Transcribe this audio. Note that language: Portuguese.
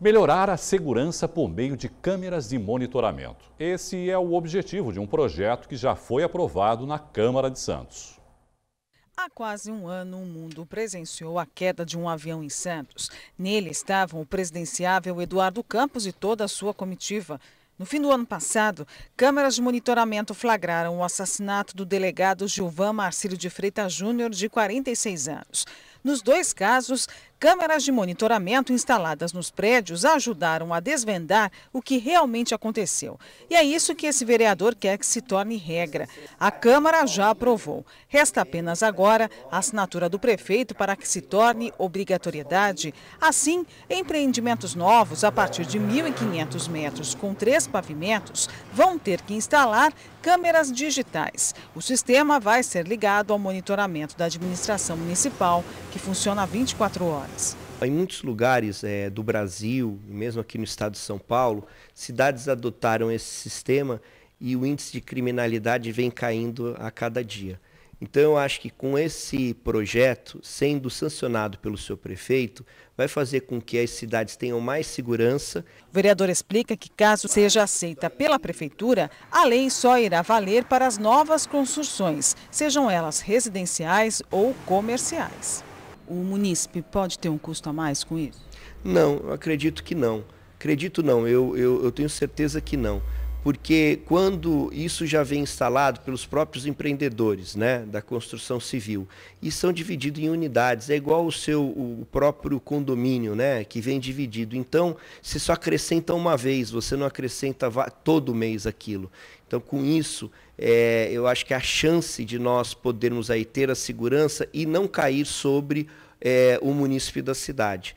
Melhorar a segurança por meio de câmeras de monitoramento. Esse é o objetivo de um projeto que já foi aprovado na Câmara de Santos. Há quase um ano, o mundo presenciou a queda de um avião em Santos. Nele estavam o presidenciável Eduardo Campos e toda a sua comitiva. No fim do ano passado, câmeras de monitoramento flagraram o assassinato do delegado Gilvan Marcílio de Freitas Júnior, de 46 anos. Nos dois casos, Câmeras de monitoramento instaladas nos prédios ajudaram a desvendar o que realmente aconteceu. E é isso que esse vereador quer que se torne regra. A Câmara já aprovou. Resta apenas agora a assinatura do prefeito para que se torne obrigatoriedade. Assim, empreendimentos novos a partir de 1.500 metros com três pavimentos vão ter que instalar câmeras digitais. O sistema vai ser ligado ao monitoramento da administração municipal, que funciona 24 horas. Em muitos lugares é, do Brasil, mesmo aqui no estado de São Paulo, cidades adotaram esse sistema e o índice de criminalidade vem caindo a cada dia. Então, eu acho que com esse projeto, sendo sancionado pelo seu prefeito, vai fazer com que as cidades tenham mais segurança. O vereador explica que, caso seja aceita pela prefeitura, a lei só irá valer para as novas construções, sejam elas residenciais ou comerciais o munícipe pode ter um custo a mais com isso? Não, acredito que não. Acredito não, eu, eu, eu tenho certeza que não porque quando isso já vem instalado pelos próprios empreendedores né, da construção civil e são divididos em unidades, é igual o seu o próprio condomínio né, que vem dividido. Então, se só acrescenta uma vez, você não acrescenta todo mês aquilo. Então, com isso, é, eu acho que a chance de nós podermos aí ter a segurança e não cair sobre é, o munícipe da cidade.